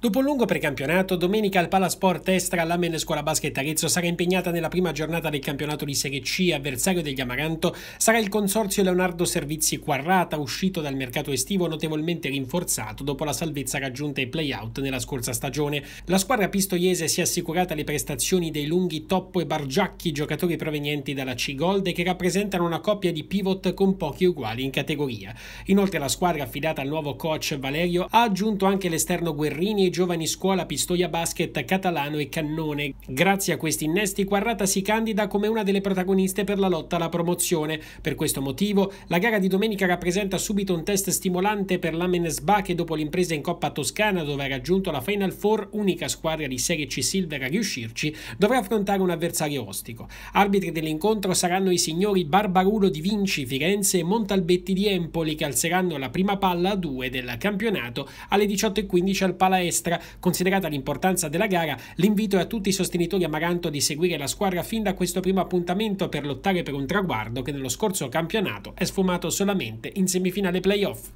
Dopo un lungo precampionato, domenica al Palasport Estra l'Amen Scuola Basket Arezzo sarà impegnata nella prima giornata del campionato di Serie C, avversario degli Amaranto sarà il consorzio Leonardo Servizi Quarrata, uscito dal mercato estivo notevolmente rinforzato dopo la salvezza raggiunta ai play-out nella scorsa stagione. La squadra pistoiese si è assicurata le prestazioni dei lunghi Toppo e Bargiacchi, giocatori provenienti dalla C-Gold che rappresentano una coppia di pivot con pochi uguali in categoria. Inoltre la squadra affidata al nuovo coach Valerio ha aggiunto anche l'esterno Guerrini giovani scuola Pistoia Basket Catalano e Cannone. Grazie a questi innesti Quarrata si candida come una delle protagoniste per la lotta alla promozione. Per questo motivo la gara di domenica rappresenta subito un test stimolante per l'Amensba che dopo l'impresa in Coppa Toscana dove ha raggiunto la Final Four, unica squadra di Serie C Silver a riuscirci, dovrà affrontare un avversario ostico. Arbitri dell'incontro saranno i signori Barbarulo di Vinci Firenze e Montalbetti di Empoli che alzeranno la prima palla a due del campionato alle 18.15 al Pala destra. Considerata l'importanza della gara, l'invito è a tutti i sostenitori amaranto di seguire la squadra fin da questo primo appuntamento per lottare per un traguardo che nello scorso campionato è sfumato solamente in semifinale playoff.